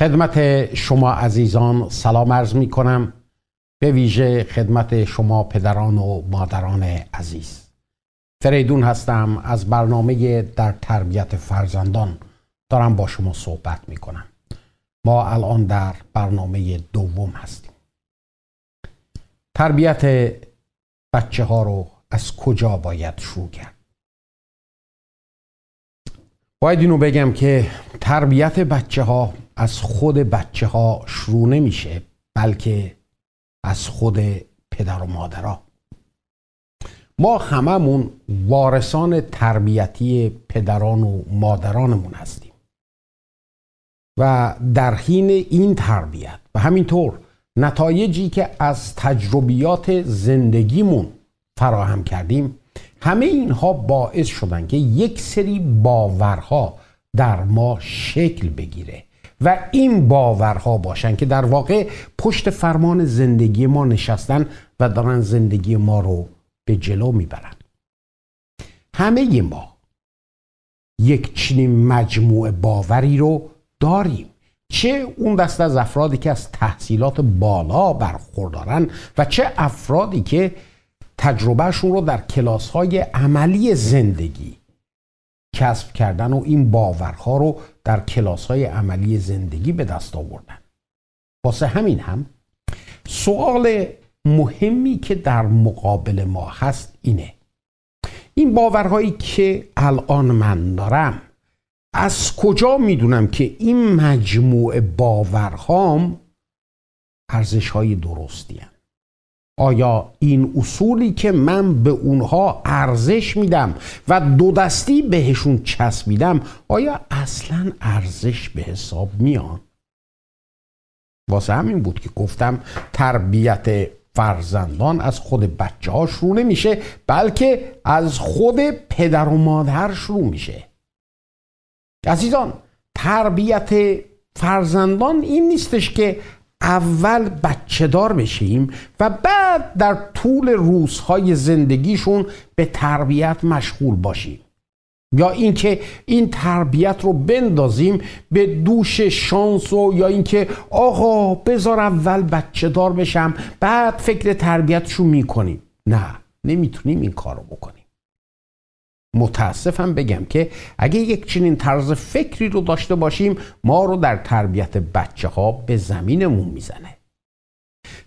خدمت شما عزیزان سلام عرض می کنم به ویژه خدمت شما پدران و مادران عزیز فریدون هستم از برنامه در تربیت فرزندان دارم با شما صحبت می کنم ما الان در برنامه دوم هستیم تربیت بچه ها رو از کجا باید شروع کرد باید اینو بگم که تربیت بچه ها از خود بچه ها شروع نمیشه بلکه از خود پدر و مادرها ما هممون وارثان تربیتی پدران و مادرانمون هستیم و در حین این تربیت و همینطور نتایجی که از تجربیات زندگیمون فراهم کردیم همه اینها باعث شدن که یک سری باورها در ما شکل بگیره و این باورها باشن که در واقع پشت فرمان زندگی ما نشستن و دارن زندگی ما رو به جلو میبرن همه ما یک چنین مجموعه باوری رو داریم چه اون دسته از افرادی که از تحصیلات بالا برخوردارن و چه افرادی که تجربهشون رو در کلاس عملی زندگی کسب کردن و این باورها رو در کلاس های عملی زندگی به دست آوردن واسه همین هم سوال مهمی که در مقابل ما هست اینه این باورهایی که الان من دارم از کجا میدونم که این مجموعه باورهام ارزش های درستی هم. آیا این اصولی که من به اونها ارزش میدم و دو دستی بهشون چسبیدم آیا اصلا ارزش به حساب میان واسه همین بود که گفتم تربیت فرزندان از خود بچه ها شروع نمیشه بلکه از خود پدر و مادر شروع میشه عزیزان تربیت فرزندان این نیستش که اول بچه دار بشیم و بعد در طول روزهای زندگیشون به تربیت مشغول باشیم یا اینکه این تربیت رو بندازیم به دوش شانس و یا اینکه آقا بذار اول بچه دار بشم بعد فکر تربیتشو میکنیم نه نمیتونیم این کار رو بکنیم متاسفم بگم که اگه یک چنین طرز فکری رو داشته باشیم ما رو در تربیت بچه ها به زمینمون میزنه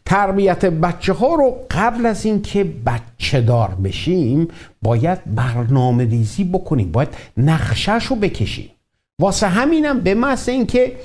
تربیت بچه ها رو قبل از اینکه بچه دار بشیم باید برنامه ریزی بکنیم باید نقشش رو بکشیم واسه همینم به این اینکه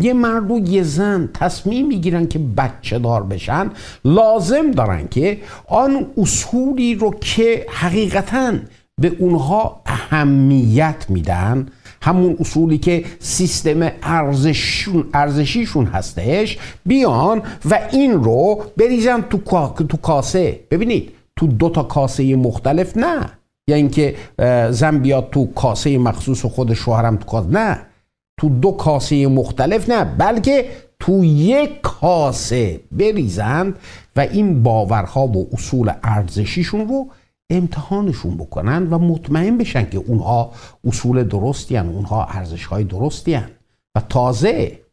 یه مرد و یه زن تصمیم میگیرن که بچه دار بشن لازم دارن که آن اصولی رو که حقیقتا به اونها اهمیت میدن همون اصولی که سیستم ارزششون ارزشیشون هستش بیان و این رو بریزن تو, تو کاسه ببینید تو دو تا کاسه مختلف نه یا یعنی اینکه زن بیاد تو کاسه مخصوص خود شوهرم تو کاسه نه تو دو کاسه مختلف نه بلکه تو یک کاسه بریزند و این باورها و اصول ارزشیشون رو امتحانشون بکنن و مطمئن بشن که اونها اصول درستی هن. اونها ارزش های درستی هن. و تازه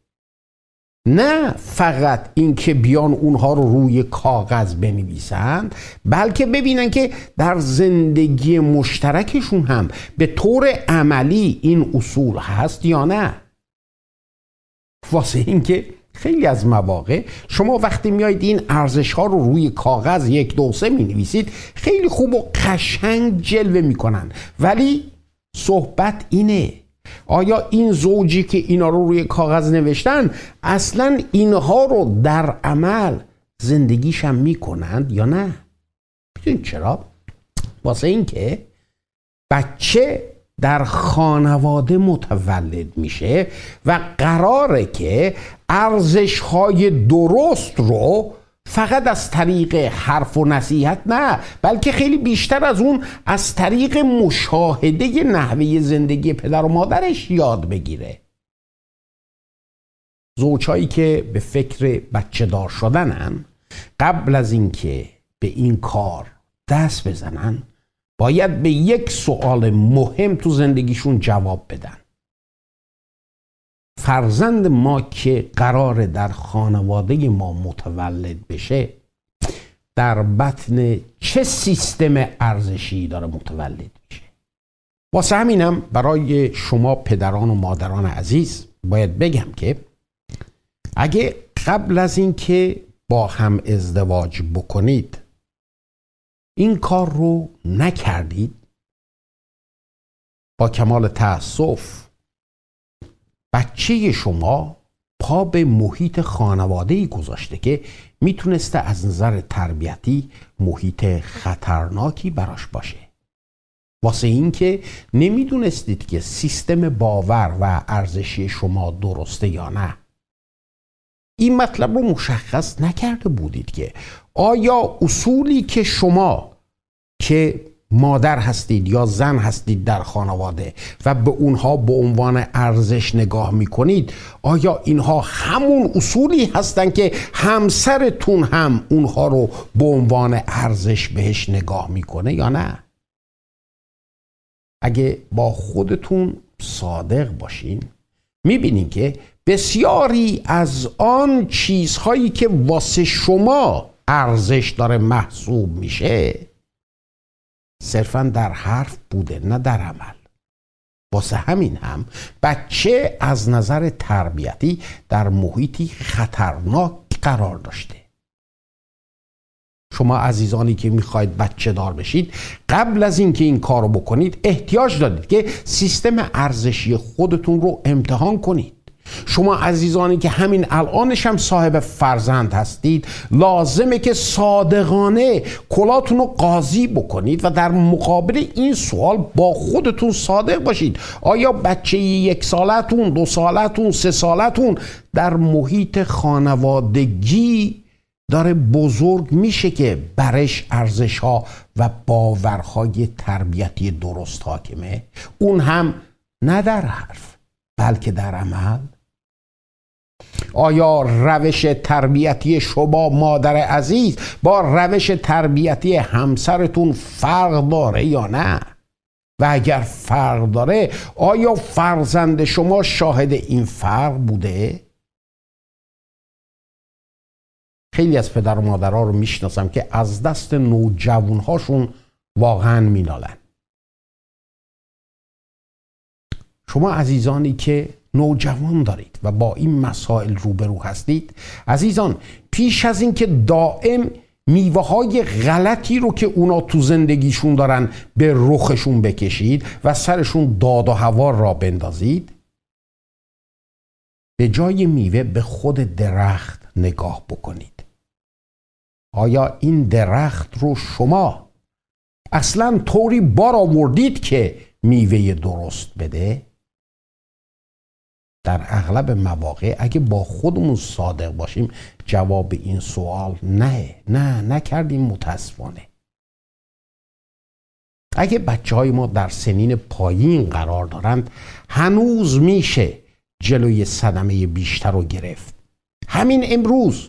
نه فقط اینکه بیان اونها رو روی کاغذ بنویسند بلکه ببینن که در زندگی مشترکشون هم به طور عملی این اصول هست یا نه واسه اینکه خیلی از مواقع شما وقتی میایید این ارزش ها رو روی کاغذ یک دو سه می نویسید خیلی خوب و قشنگ جلوه میکنن ولی صحبت اینه آیا این زوجی که اینا رو روی کاغذ نوشتن اصلا اینها رو در عمل زندگیشم میکنند یا نه بیدونید چرا واسه اینکه بچه در خانواده متولد میشه و قراره که ارزش های درست رو فقط از طریق حرف و نصیحت نه بلکه خیلی بیشتر از اون از طریق مشاهده نحوه زندگی پدر و مادرش یاد بگیره زوجهایی که به فکر بچه دار شدنن قبل از اینکه به این کار دست بزنن باید به یک سوال مهم تو زندگیشون جواب بدن فرزند ما که قرار در خانواده ما متولد بشه در بطن چه سیستم ارزشی داره متولد میشه واسه همینم برای شما پدران و مادران عزیز باید بگم که اگه قبل از اینکه با هم ازدواج بکنید این کار رو نکردید با کمال تعصف بچه شما پا به محیط خانواده ای گذاشته که میتونسته از نظر تربیتی محیط خطرناکی براش باشه واسه اینکه نمیدونستید که سیستم باور و ارزشی شما درسته یا نه این مطلب رو مشخص نکرده بودید که آیا اصولی که شما که مادر هستید یا زن هستید در خانواده و به اونها به عنوان ارزش نگاه میکنید آیا اینها همون اصولی هستند که همسرتون هم اونها رو به عنوان ارزش بهش نگاه میکنه یا نه اگه با خودتون صادق باشین میبینین که بسیاری از آن چیزهایی که واسه شما ارزش داره محسوب میشه صرفا در حرف بوده نه در عمل واسه همین هم بچه از نظر تربیتی در محیطی خطرناک قرار داشته شما عزیزانی که میخواید بچه دار بشید قبل از اینکه این کارو بکنید احتیاج دارید که سیستم ارزشی خودتون رو امتحان کنید شما عزیزانی که همین الانش هم صاحب فرزند هستید لازمه که صادقانه کلاتون رو قاضی بکنید و در مقابل این سوال با خودتون صادق باشید آیا بچه یک سالتون دو سالتون سه سالتون در محیط خانوادگی داره بزرگ میشه که برش ارزش ها و باورهای تربیتی درست حاکمه اون هم نه در حرف بلکه در عمل آیا روش تربیتی شما مادر عزیز با روش تربیتی همسرتون فرق داره یا نه و اگر فرق داره آیا فرزند شما شاهد این فرق بوده خیلی از پدر و مادرها رو میشناسم که از دست نوجوانهاشون واقعا مینالن شما عزیزانی که نوجوان دارید و با این مسائل روبرو هستید عزیزان پیش از اینکه دائم میوه های غلطی رو که اونا تو زندگیشون دارن به رخشون بکشید و سرشون داد و هوا را بندازید به جای میوه به خود درخت نگاه بکنید آیا این درخت رو شما اصلا طوری بار آوردید که میوه درست بده؟ در اغلب مواقع اگه با خودمون صادق باشیم جواب این سوال نه نه نکردیم متاسفانه اگه بچه های ما در سنین پایین قرار دارند هنوز میشه جلوی صدمه بیشتر رو گرفت همین امروز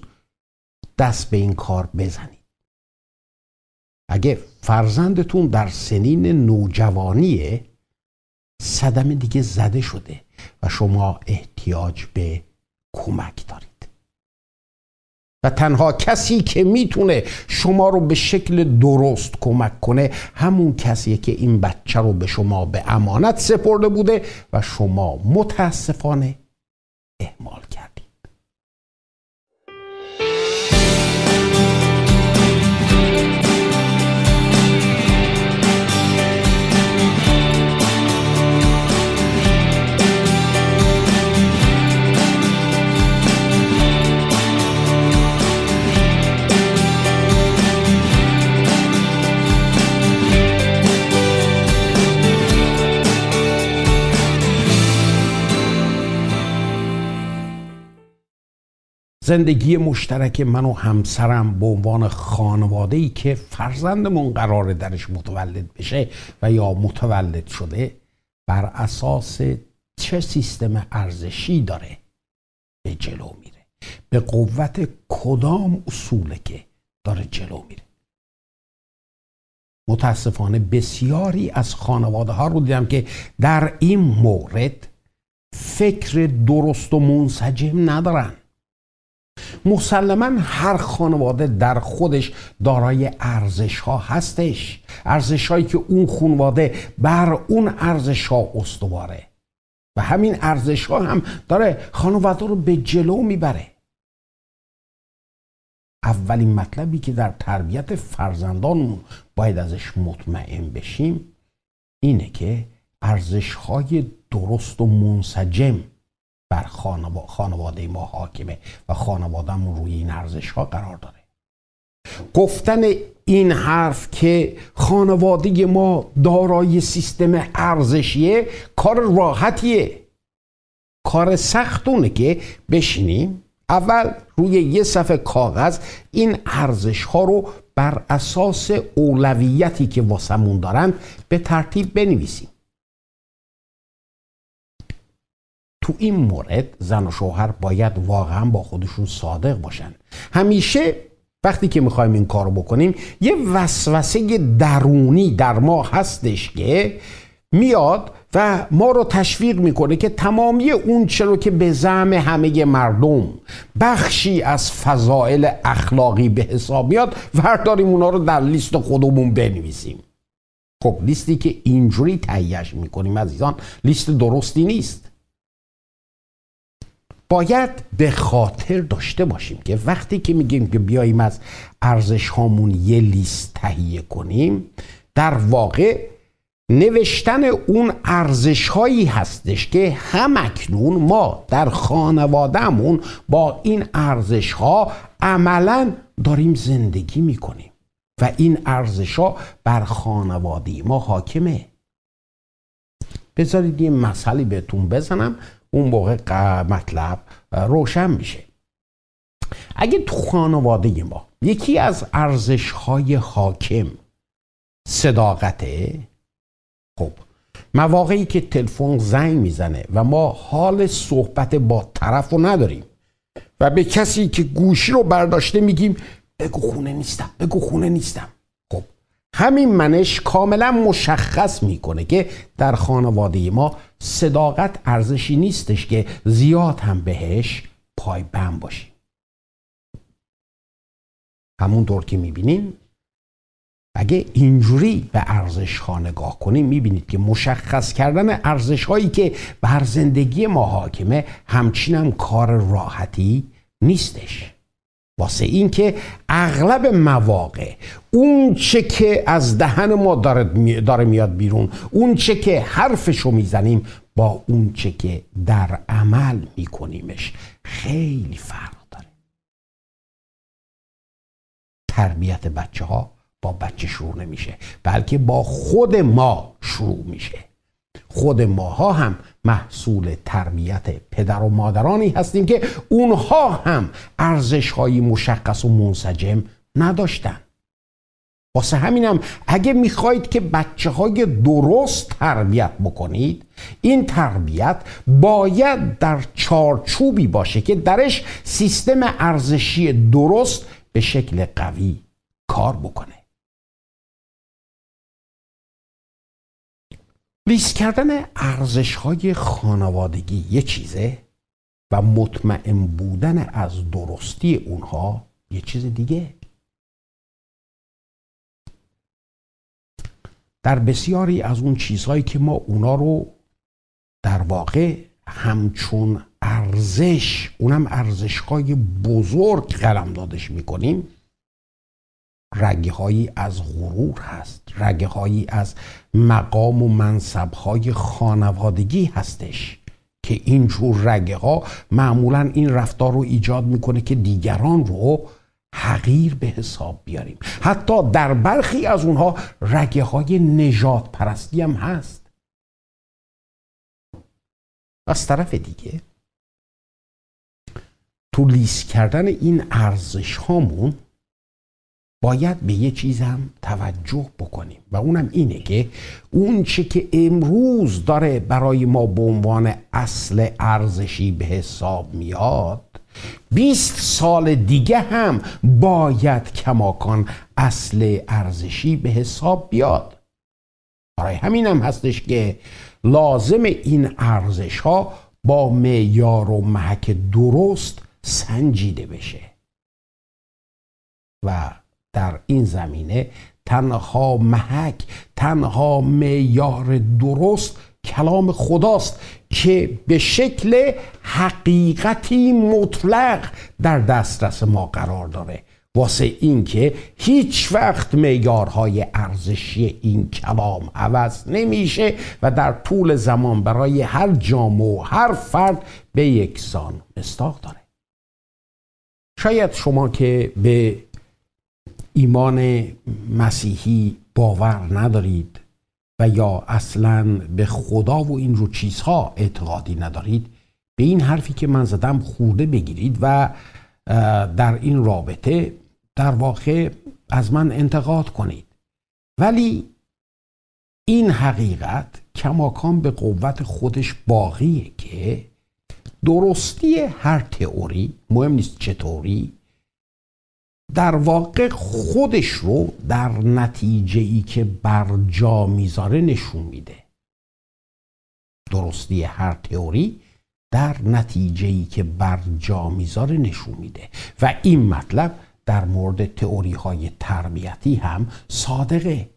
دست به این کار بزنید اگه فرزندتون در سنین نوجوانیه صدمه دیگه زده شده و شما احتیاج به کمک دارید و تنها کسی که میتونه شما رو به شکل درست کمک کنه همون کسیه که این بچه رو به شما به امانت سپرده بوده و شما متاسفانه اهمال کرد زندگی مشترک من و همسرم به عنوان خانواده ای که فرزندمون قرار درش متولد بشه و یا متولد شده بر اساس چه سیستم ارزشی داره به جلو میره به قوت کدام اصوله که داره جلو میره متاسفانه بسیاری از خانواده ها رو دیدم که در این مورد فکر درست و منسجم ندارن مسلما هر خانواده در خودش دارای ارزش ها هستش ارزش هایی که اون خانواده بر اون ارزش ها استواره و همین ارزش ها هم داره خانواده رو به جلو میبره اولین مطلبی که در تربیت فرزندانمون باید ازش مطمئن بشیم اینه که ارزش های درست و منسجم بر خانواده ما حاکمه و ما روی این ارزش ها قرار داره گفتن این حرف که خانواده ما دارای سیستم ارزشیه کار راحتیه کار سختونه که بشینیم اول روی یه صفحه کاغذ این ارزش ها رو بر اساس اولویتی که واسمون دارند به ترتیب بنویسیم تو این مورد زن و شوهر باید واقعا با خودشون صادق باشن همیشه وقتی که میخوایم این کار بکنیم یه وسوسه درونی در ما هستش که میاد و ما رو تشویق میکنه که تمامی اون چرا که به زعم همه مردم بخشی از فضائل اخلاقی به حساب میاد ورداریم اونا رو در لیست خودمون بنویسیم خب لیستی که اینجوری تهیهش میکنیم عزیزان لیست درستی نیست باید به خاطر داشته باشیم که وقتی که میگیم که بیاییم از ارزش هامون یه لیست تهیه کنیم در واقع نوشتن اون ارزش هایی هستش که همکنون ما در خانوادهمون با این ارزش ها عملا داریم زندگی میکنیم و این ارزش ها بر خانواده ما حاکمه بذارید یه مسئله بهتون بزنم اون موقع مطلب روشن میشه اگه تو خانواده ما یکی از ارزش های حاکم صداقته خب مواقعی که تلفن زنگ میزنه و ما حال صحبت با طرف رو نداریم و به کسی که گوشی رو برداشته میگیم بگو خونه نیستم بگو خونه نیستم همین منش کاملا مشخص میکنه که در خانواده ما صداقت ارزشی نیستش که زیاد هم بهش پایبند باشیم همونطور که میبینین اگه اینجوری به ارزش ها نگاه کنیم میبینید که مشخص کردن ارزش هایی که بر زندگی ما حاکمه همچین هم کار راحتی نیستش واسه اینکه اغلب مواقع اون چه که از دهن ما داره میاد بیرون اون چه که حرفشو میزنیم با اون چه که در عمل میکنیمش خیلی فرق داره تربیت بچه ها با بچه شروع نمیشه بلکه با خود ما شروع میشه خود ماها هم محصول تربیت پدر و مادرانی هستیم که اونها هم ارزش های مشخص و منسجم نداشتن واسه همینم اگه میخواید که بچه های درست تربیت بکنید این تربیت باید در چارچوبی باشه که درش سیستم ارزشی درست به شکل قوی کار بکنه لیست کردن ارزش های خانوادگی یه چیزه و مطمئن بودن از درستی اونها یه چیز دیگه در بسیاری از اون چیزهایی که ما اونا رو در واقع همچون ارزش اونم های بزرگ قلم دادش میکنیم رگهایی از غرور هست هایی از مقام و های خانوادگی هستش که اینجور رگه ها معمولا این رفتار رو ایجاد میکنه که دیگران رو حقیر به حساب بیاریم حتی در برخی از اونها رگه های نجات پرستی هم هست از طرف دیگه تو لیس کردن این ارزش هامون باید به یه چیزم توجه بکنیم و اونم اینه که اون چی که امروز داره برای ما به عنوان اصل ارزشی به حساب میاد 20 سال دیگه هم باید کماکان اصل ارزشی به حساب بیاد برای همینم هم هستش که لازم این ارزش ها با معیار و محک درست سنجیده بشه و در این زمینه تنها محک تنها میار درست کلام خداست که به شکل حقیقتی مطلق در دسترس ما قرار داره واسه اینکه هیچ وقت میارهای ارزشی این کلام عوض نمیشه و در طول زمان برای هر جامعه و هر فرد به یکسان مستاق داره شاید شما که به ایمان مسیحی باور ندارید و یا اصلا به خدا و این رو چیزها اعتقادی ندارید به این حرفی که من زدم خورده بگیرید و در این رابطه در واقع از من انتقاد کنید ولی این حقیقت کماکان به قوت خودش باقیه که درستی هر تئوری مهم نیست چطوری در واقع خودش رو در نتیجه ای که برجا میذاره نشون میده درستی هر تئوری در نتیجه ای که برجا میذاره نشون میده و این مطلب در مورد تئوری های تربیتی هم صادقه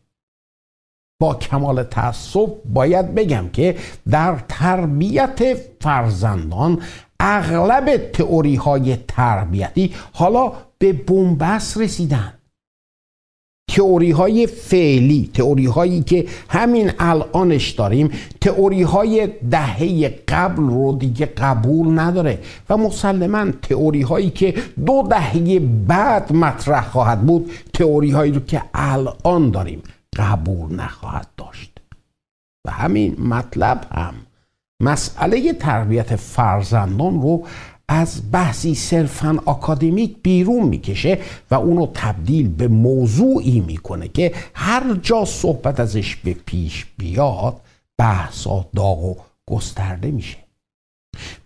با کمال تعصب باید بگم که در تربیت فرزندان اغلب تئوری های تربیتی حالا به بنبست رسیدن تئوری های فعلی تئوری هایی که همین الانش داریم تئوری های دهه قبل رو دیگه قبول نداره و مسلما تئوری هایی که دو دهه بعد مطرح خواهد بود تئوری هایی رو که الان داریم قبول نخواهد داشت و همین مطلب هم مسئله تربیت فرزندان رو از بحثی صرفا اکادمیک بیرون میکشه و اونو تبدیل به موضوعی میکنه که هر جا صحبت ازش به پیش بیاد بحثا داغ و گسترده میشه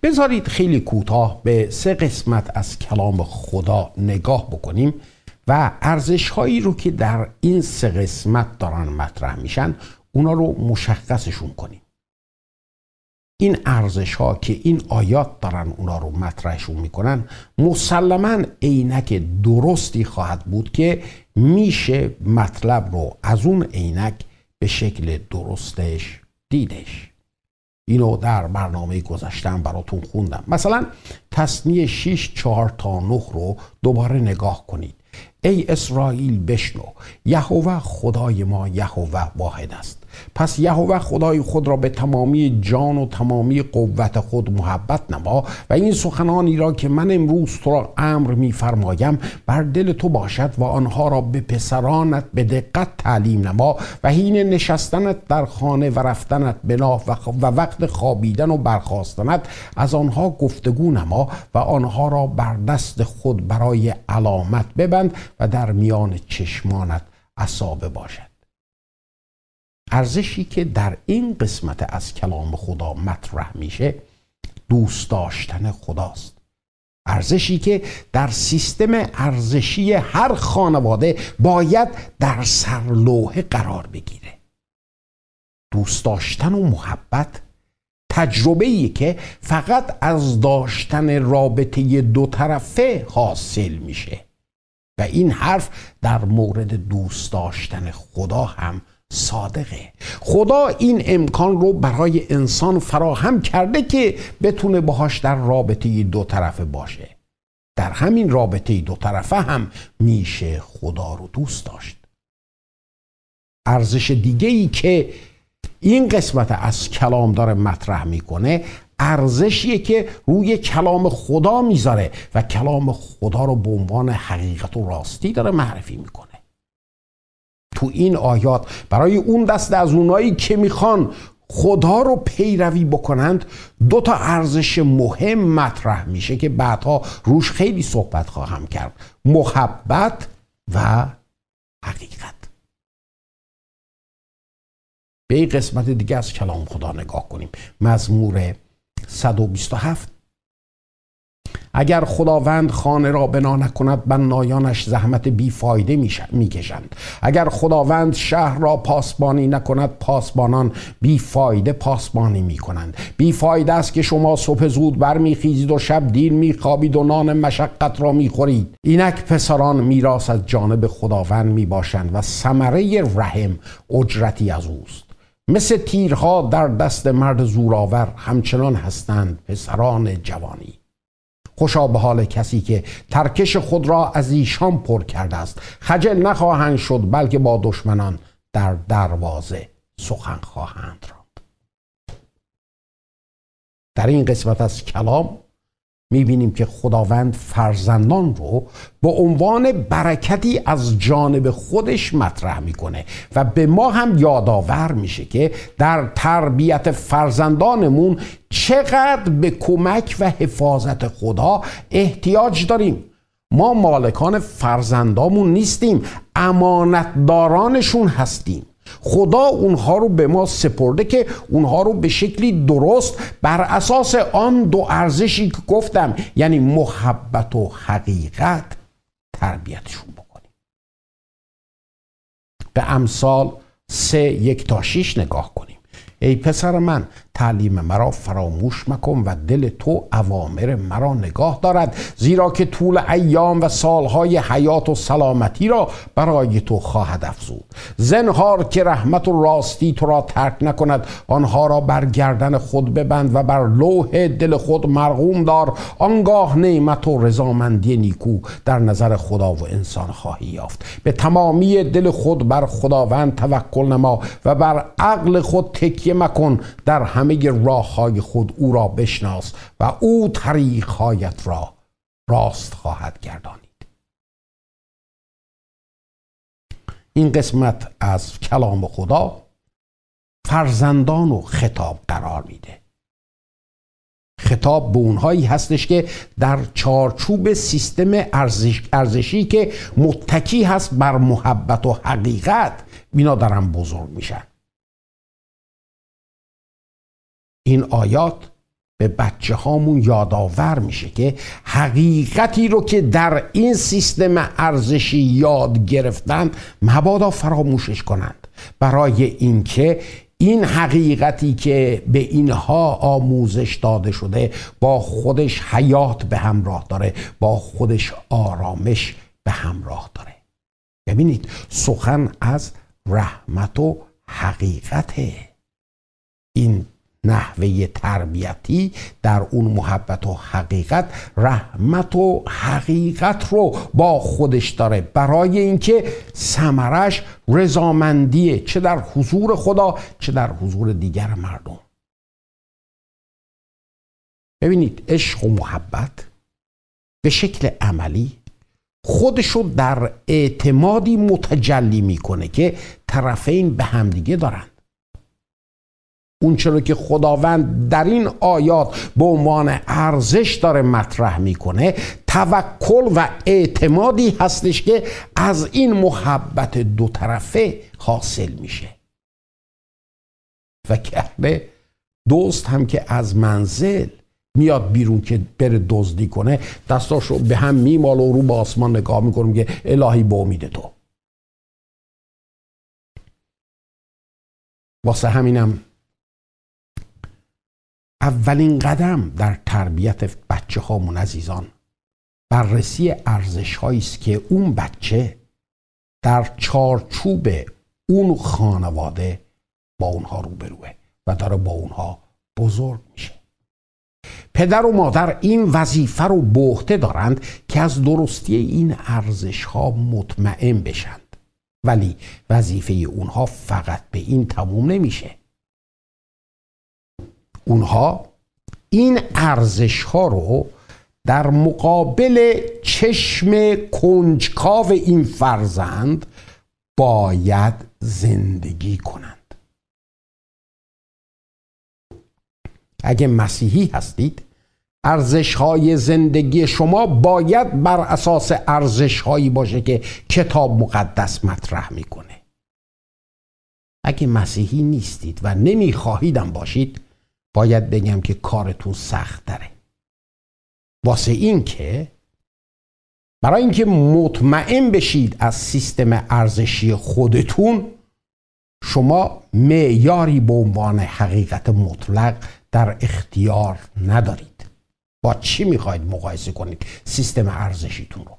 بذارید خیلی کوتاه به سه قسمت از کلام خدا نگاه بکنیم و ارزش هایی رو که در این سه قسمت دارن مطرح میشن اونا رو مشخصشون کنیم این ارزش ها که این آیات دارن اونا رو مطرحشون میکنن مسلما عینک درستی خواهد بود که میشه مطلب رو از اون عینک به شکل درستش دیدش اینو در برنامه گذاشتم براتون خوندم مثلا تصنیه 6 4 تا 9 رو دوباره نگاه کنید ای اسرائیل بشنو یهوه خدای ما یهوه واحد است پس یهوه خدای خود را به تمامی جان و تمامی قوت خود محبت نما و این سخنانی را که من امروز تو را امر میفرمایم بر دل تو باشد و آنها را به پسرانت به دقت تعلیم نما و حین نشستنت در خانه و رفتنت به و وقت خوابیدن و برخواستنت از آنها گفتگو نما و آنها را بر دست خود برای علامت ببند و در میان چشمانت عصابه باشد ارزشی که در این قسمت از کلام خدا مطرح میشه دوست داشتن خداست ارزشی که در سیستم ارزشی هر خانواده باید در سرلوحه قرار بگیره دوست داشتن و محبت تجربه ای که فقط از داشتن رابطه دو طرفه حاصل میشه و این حرف در مورد دوست داشتن خدا هم صادقه خدا این امکان رو برای انسان فراهم کرده که بتونه باهاش در رابطه دو طرفه باشه در همین رابطه دو طرفه هم میشه خدا رو دوست داشت ارزش دیگه ای که این قسمت از کلام داره مطرح میکنه ارزشیه که روی کلام خدا میذاره و کلام خدا رو به عنوان حقیقت و راستی داره معرفی میکنه تو این آیات برای اون دست از اونایی که میخوان خدا رو پیروی بکنند دو تا ارزش مهم مطرح میشه که بعدها روش خیلی صحبت خواهم کرد محبت و حقیقت به این قسمت دیگه از کلام خدا نگاه کنیم مزمور 127 اگر خداوند خانه را بنا نکند بنایانش زحمت بیفایده میکشند اگر خداوند شهر را پاسبانی نکند پاسبانان بیفایده پاسبانی میکنند بیفایده است که شما صبح زود برمیخیزید و شب دیر میخوابید و نان مشقت را میخورید اینک پسران میراث از جانب خداوند میباشند و ثمره رحم اجرتی از اوست مثل تیرها در دست مرد زورآور همچنان هستند پسران جوانی خوشا به حال کسی که ترکش خود را از ایشان پر کرده است خجل نخواهند شد بلکه با دشمنان در دروازه سخن خواهند را در این قسمت از کلام میبینیم که خداوند فرزندان رو به عنوان برکتی از جانب خودش مطرح میکنه و به ما هم یادآور میشه که در تربیت فرزندانمون چقدر به کمک و حفاظت خدا احتیاج داریم ما مالکان فرزندامون نیستیم امانتدارانشون هستیم خدا اونها رو به ما سپرده که اونها رو به شکلی درست بر اساس آن دو ارزشی که گفتم یعنی محبت و حقیقت تربیتشون بکنیم به امثال سه یک تا شیش نگاه کنیم ای پسر من تعلیم مرا فراموش مکن و دل تو اوامر مرا نگاه دارد زیرا که طول ایام و سالهای حیات و سلامتی را برای تو خواهد افزود زنهار که رحمت و راستی تو را ترک نکند آنها را بر گردن خود ببند و بر لوح دل خود مرغوم دار آنگاه نعمت و رضامندی نیکو در نظر خدا و انسان خواهی یافت به تمامی دل خود بر خداوند توکل نما و بر عقل خود تکیه مکن در هم همه راه های خود او را بشناس و او طریق هایت را راست خواهد گردانید این قسمت از کلام خدا فرزندان و خطاب قرار میده خطاب به اونهایی هستش که در چارچوب سیستم ارزشی که متکی هست بر محبت و حقیقت اینا دارن بزرگ میشن این آیات به بچه هامون یادآور میشه که حقیقتی رو که در این سیستم ارزشی یاد گرفتن مبادا فراموشش کنند برای اینکه این حقیقتی که به اینها آموزش داده شده با خودش حیات به همراه داره با خودش آرامش به همراه داره ببینید سخن از رحمت و حقیقته این نحوه تربیتی در اون محبت و حقیقت رحمت و حقیقت رو با خودش داره برای اینکه سمرش رضامندیه چه در حضور خدا چه در حضور دیگر مردم ببینید عشق و محبت به شکل عملی خودشو در اعتمادی متجلی میکنه که طرفین به همدیگه دارن اون چرا که خداوند در این آیات به عنوان ارزش داره مطرح میکنه توکل و اعتمادی هستش که از این محبت دو طرفه حاصل میشه و به دوست هم که از منزل میاد بیرون که بره دزدی کنه دستاش رو به هم میمال و رو به آسمان نگاه میکنه که الهی به امید تو واسه همینم اولین قدم در تربیت بچه ها عزیزان بررسی ارزش است که اون بچه در چارچوب اون خانواده با اونها روبروه و داره با اونها بزرگ میشه پدر و مادر این وظیفه رو به دارند که از درستی این ارزش ها مطمئن بشند ولی وظیفه اونها فقط به این تموم نمیشه اونها این ارزش ها رو در مقابل چشم کنجکاو این فرزند باید زندگی کنند اگه مسیحی هستید ارزش های زندگی شما باید بر اساس ارزش هایی باشه که کتاب مقدس مطرح میکنه اگه مسیحی نیستید و نمیخواهیدم باشید باید بگم که کارتون سخت داره واسه این که برای اینکه مطمئن بشید از سیستم ارزشی خودتون شما معیاری به عنوان حقیقت مطلق در اختیار ندارید با چی میخواید مقایسه کنید سیستم ارزشیتون رو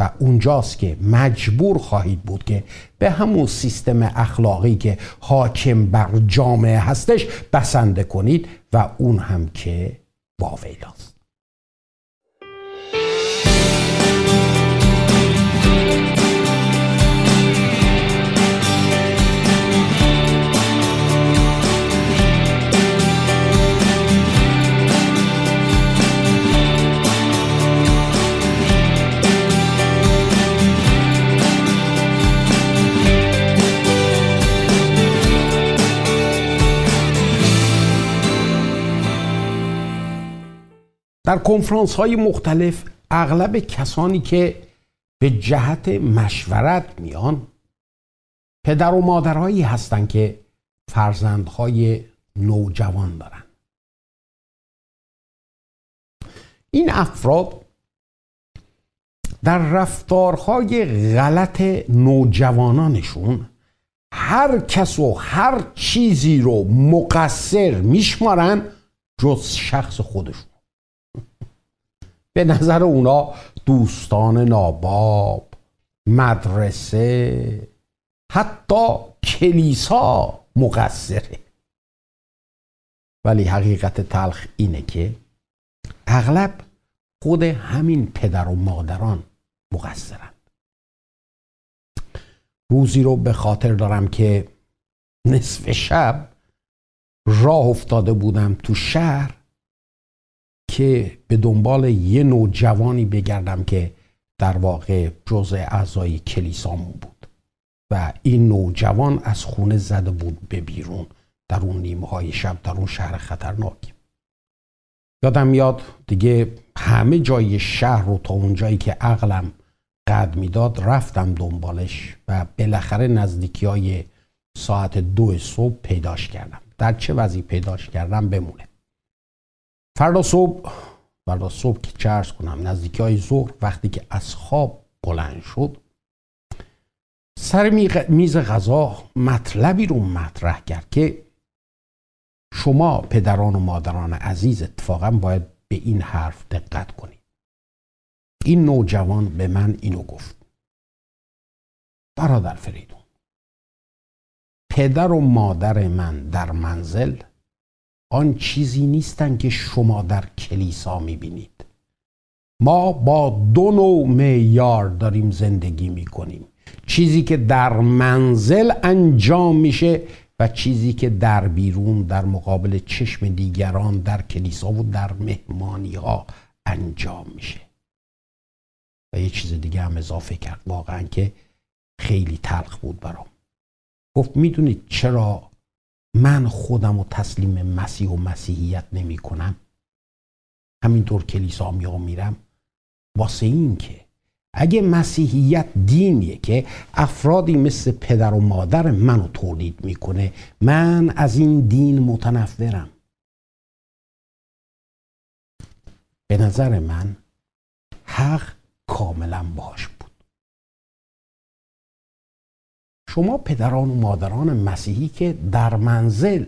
و اونجاست که مجبور خواهید بود که به همون سیستم اخلاقی که حاکم بر جامعه هستش بسنده کنید و اون هم که واویلاست در کنفرانس های مختلف اغلب کسانی که به جهت مشورت میان پدر و مادرهایی هستند که فرزندهای نوجوان دارند این افراد در رفتارهای غلط نوجوانانشون هر کس و هر چیزی رو مقصر میشمارن جز شخص خودشون به نظر اونا دوستان ناباب مدرسه حتی کلیسا مقصره ولی حقیقت تلخ اینه که اغلب خود همین پدر و مادران مقصرند روزی رو به خاطر دارم که نصف شب راه افتاده بودم تو شهر که به دنبال یه نوجوانی بگردم که در واقع جزء اعضای کلیسامون بود و این نوجوان از خونه زده بود به بیرون در اون نیمه های شب در اون شهر خطرناکی یادم یاد دیگه همه جای شهر رو تا جایی که عقلم قد میداد رفتم دنبالش و بالاخره نزدیکی های ساعت دو صبح پیداش کردم در چه وضعی پیداش کردم بمونه فردا صبح فردا صبح که چرس کنم نزدیکی های ظهر وقتی که از خواب بلند شد سر میز غذا مطلبی رو مطرح کرد که شما پدران و مادران عزیز اتفاقا باید به این حرف دقت کنید این نوجوان به من اینو گفت برادر فریدون پدر و مادر من در منزل آن چیزی نیستن که شما در کلیسا میبینید ما با دو نوع معیار داریم زندگی میکنیم چیزی که در منزل انجام میشه و چیزی که در بیرون در مقابل چشم دیگران در کلیسا و در مهمانی ها انجام میشه و یه چیز دیگه هم اضافه کرد واقعا که خیلی تلخ بود برام گفت میدونید چرا من خودم و تسلیم مسیح و مسیحیت نمی کنم همینطور کلیسا می میرم واسه این که اگه مسیحیت دینیه که افرادی مثل پدر و مادر منو تولید میکنه من از این دین متنفرم به نظر من حق کاملا باش شما پدران و مادران مسیحی که در منزل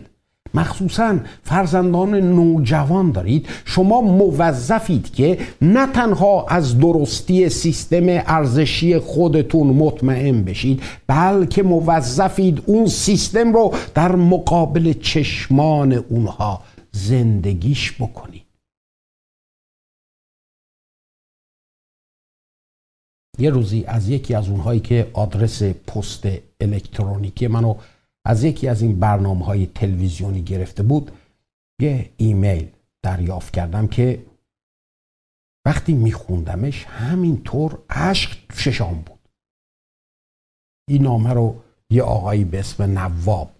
مخصوصا فرزندان نوجوان دارید شما موظفید که نه تنها از درستی سیستم ارزشی خودتون مطمئن بشید بلکه موظفید اون سیستم رو در مقابل چشمان اونها زندگیش بکنید یه روزی از یکی از اونهایی که آدرس پست الکترونیکی منو از یکی از این برنامه های تلویزیونی گرفته بود یه ایمیل دریافت کردم که وقتی میخوندمش همینطور عشق ششام بود این نامه رو یه آقایی به اسم نواب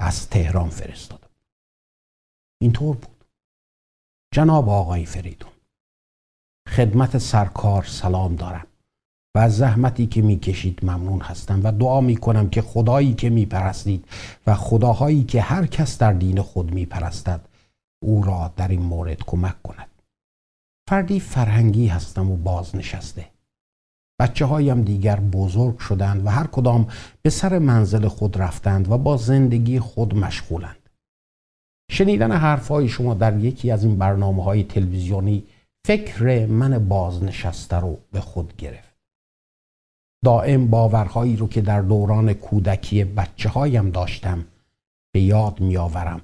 از تهران فرستادم اینطور بود جناب آقای فریدون خدمت سرکار سلام دارم و از زحمتی که میکشید ممنون هستم و دعا میکنم که خدایی که میپرستید و خداهایی که هر کس در دین خود میپرستد او را در این مورد کمک کند فردی فرهنگی هستم و بازنشسته بچه هایم دیگر بزرگ شدند و هر کدام به سر منزل خود رفتند و با زندگی خود مشغولند شنیدن حرفهای شما در یکی از این برنامه های تلویزیونی فکر من بازنشسته رو به خود گرفت دائم باورهایی رو که در دوران کودکی بچه هایم داشتم به یاد آورم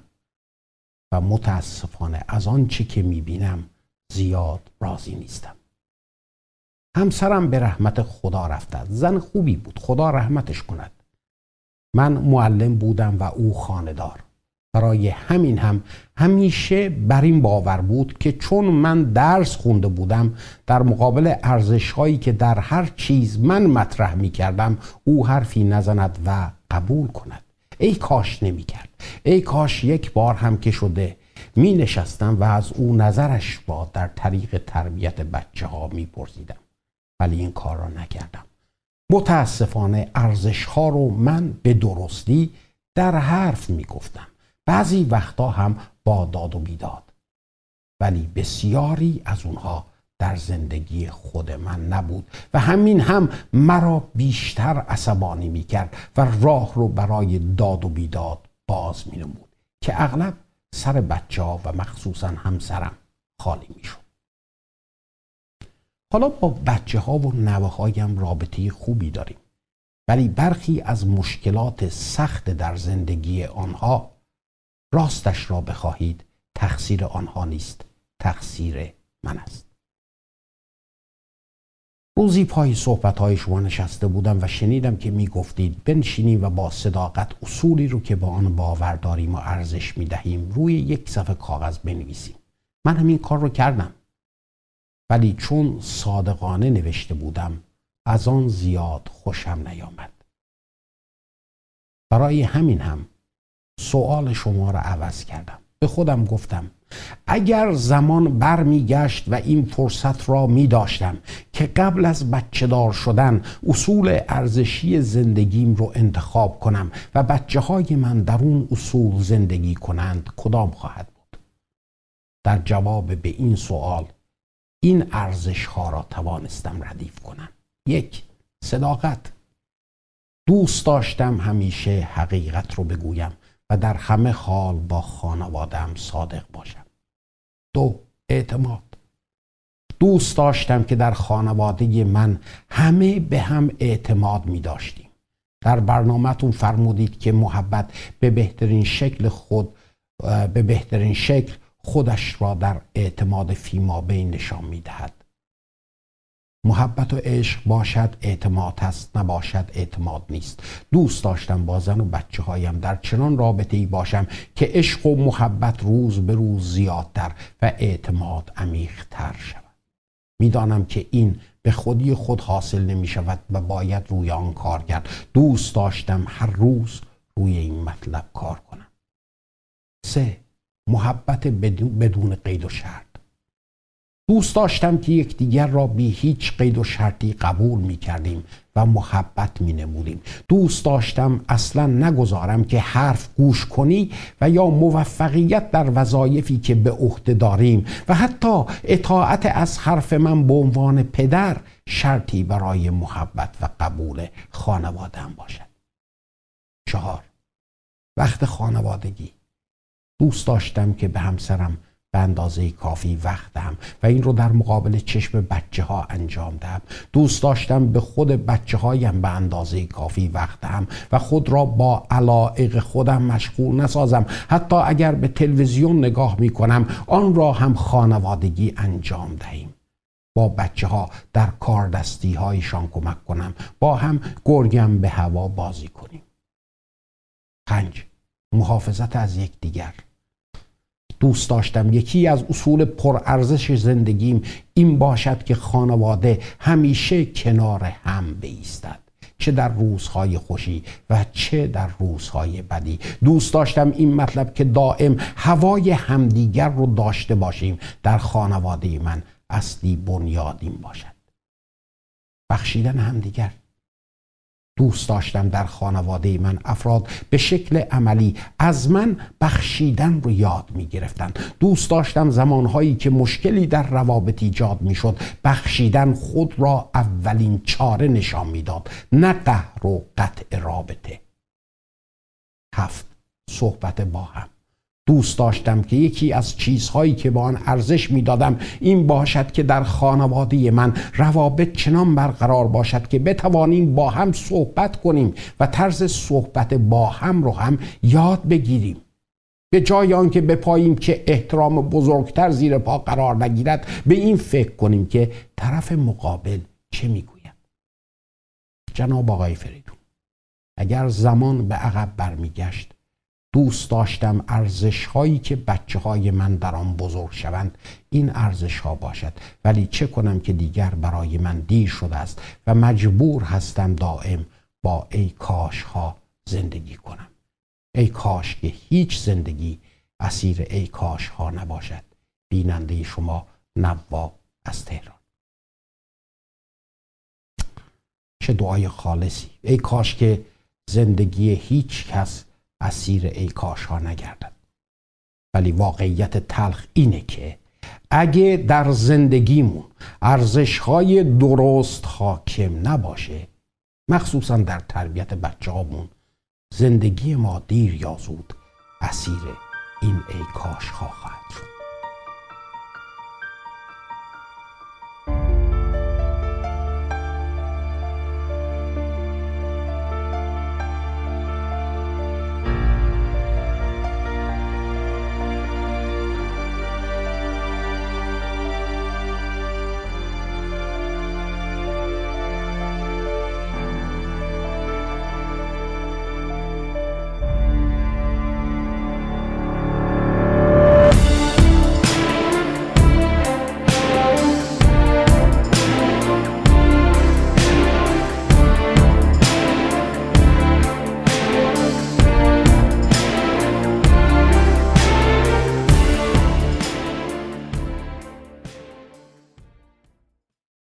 و متاسفانه از آنچه که بینم زیاد راضی نیستم همسرم به رحمت خدا رفتد زن خوبی بود خدا رحمتش کند من معلم بودم و او خاندار برای همین هم همیشه بر این باور بود که چون من درس خونده بودم در مقابل ارزش هایی که در هر چیز من مطرح می کردم او حرفی نزند و قبول کند ای کاش نمی کرد ای کاش یک بار هم که شده می نشستم و از او نظرش با در طریق تربیت بچه ها می ولی این کار را نکردم متاسفانه ارزش ها رو من به درستی در حرف می گفتم بعضی وقتا هم با داد و بیداد ولی بسیاری از اونها در زندگی خود من نبود و همین هم مرا بیشتر عصبانی میکرد و راه رو برای داد و بیداد باز می که اغلب سر بچه ها و مخصوصا همسرم خالی می شود. حالا با بچه ها و نوه هایم رابطه خوبی داریم ولی برخی از مشکلات سخت در زندگی آنها راستش را بخواهید تقصیر آنها نیست تقصیر من است روزی پای صحبت های شما نشسته بودم و شنیدم که می گفتید بنشینیم و با صداقت اصولی رو که با آن باور داریم و ارزش می دهیم روی یک صفحه کاغذ بنویسیم من همین کار رو کردم ولی چون صادقانه نوشته بودم از آن زیاد خوشم نیامد برای همین هم سوال شما را عوض کردم به خودم گفتم اگر زمان برمیگشت و این فرصت را می داشتم که قبل از بچه دار شدن اصول ارزشی زندگیم رو انتخاب کنم و بچه های من در اون اصول زندگی کنند کدام خواهد بود در جواب به این سوال این ارزش ها را توانستم ردیف کنم یک صداقت دوست داشتم همیشه حقیقت رو بگویم و در همه حال با هم صادق باشم دو اعتماد دوست داشتم که در خانواده من همه به هم اعتماد می داشتیم در برنامهتون فرمودید که محبت به بهترین شکل خود به بهترین شکل خودش را در اعتماد فیما بین نشان می دهد محبت و عشق باشد اعتماد هست نباشد اعتماد نیست دوست داشتم با زن و بچه هایم در چنان رابطه ای باشم که عشق و محبت روز به روز زیادتر و اعتماد عمیقتر شود میدانم که این به خودی خود حاصل نمی شود و باید روی آن کار کرد دوست داشتم هر روز روی این مطلب کار کنم سه محبت بدون قید و شرط دوست داشتم که یکدیگر را به هیچ قید و شرطی قبول می کردیم و محبت می نمودیم دوست داشتم اصلا نگذارم که حرف گوش کنی و یا موفقیت در وظایفی که به عهده داریم و حتی اطاعت از حرف من به عنوان پدر شرطی برای محبت و قبول خانوادم باشد چهار وقت خانوادگی دوست داشتم که به همسرم به اندازه کافی وقت دهم و این رو در مقابل چشم بچه ها انجام دهم دوست داشتم به خود بچه هایم به اندازه کافی وقت دهم و خود را با علائق خودم مشغول نسازم حتی اگر به تلویزیون نگاه می کنم آن را هم خانوادگی انجام دهیم با بچه ها در کار دستی هایشان کمک کنم با هم گرگم به هوا بازی کنیم پنج محافظت از یکدیگر دوست داشتم یکی از اصول پرارزش زندگیم این باشد که خانواده همیشه کنار هم بیستد چه در روزهای خوشی و چه در روزهای بدی دوست داشتم این مطلب که دائم هوای همدیگر رو داشته باشیم در خانواده من اصلی بنیادیم باشد بخشیدن همدیگر دوست داشتم در خانواده من افراد به شکل عملی از من بخشیدن رو یاد می گرفتن. دوست داشتم زمانهایی که مشکلی در روابط ایجاد می شد بخشیدن خود را اولین چاره نشان میداد نه قهر و قطع رابطه هفت صحبت با هم دوست داشتم که یکی از چیزهایی که به آن ارزش میدادم این باشد که در خانواده من روابط چنان برقرار باشد که بتوانیم با هم صحبت کنیم و طرز صحبت با هم رو هم یاد بگیریم به جای آنکه بپاییم که احترام بزرگتر زیر پا قرار نگیرد به این فکر کنیم که طرف مقابل چه میگوید جناب آقای فریدون اگر زمان به عقب برمیگشت دوست داشتم ارزش هایی که بچه های من در آن بزرگ شوند این ارزش ها باشد ولی چه کنم که دیگر برای من دیر شده است و مجبور هستم دائم با ای کاش ها زندگی کنم ای کاش که هیچ زندگی اسیر ای کاش ها نباشد بیننده شما نوا از تهران چه دعای خالصی ای کاش که زندگی هیچ کس اسیر ای کاش ها نگردد ولی واقعیت تلخ اینه که اگه در زندگیمون ارزش های درست حاکم نباشه مخصوصا در تربیت بچه زندگی ما دیر یا زود اسیر این ای کاش ها خواهد شد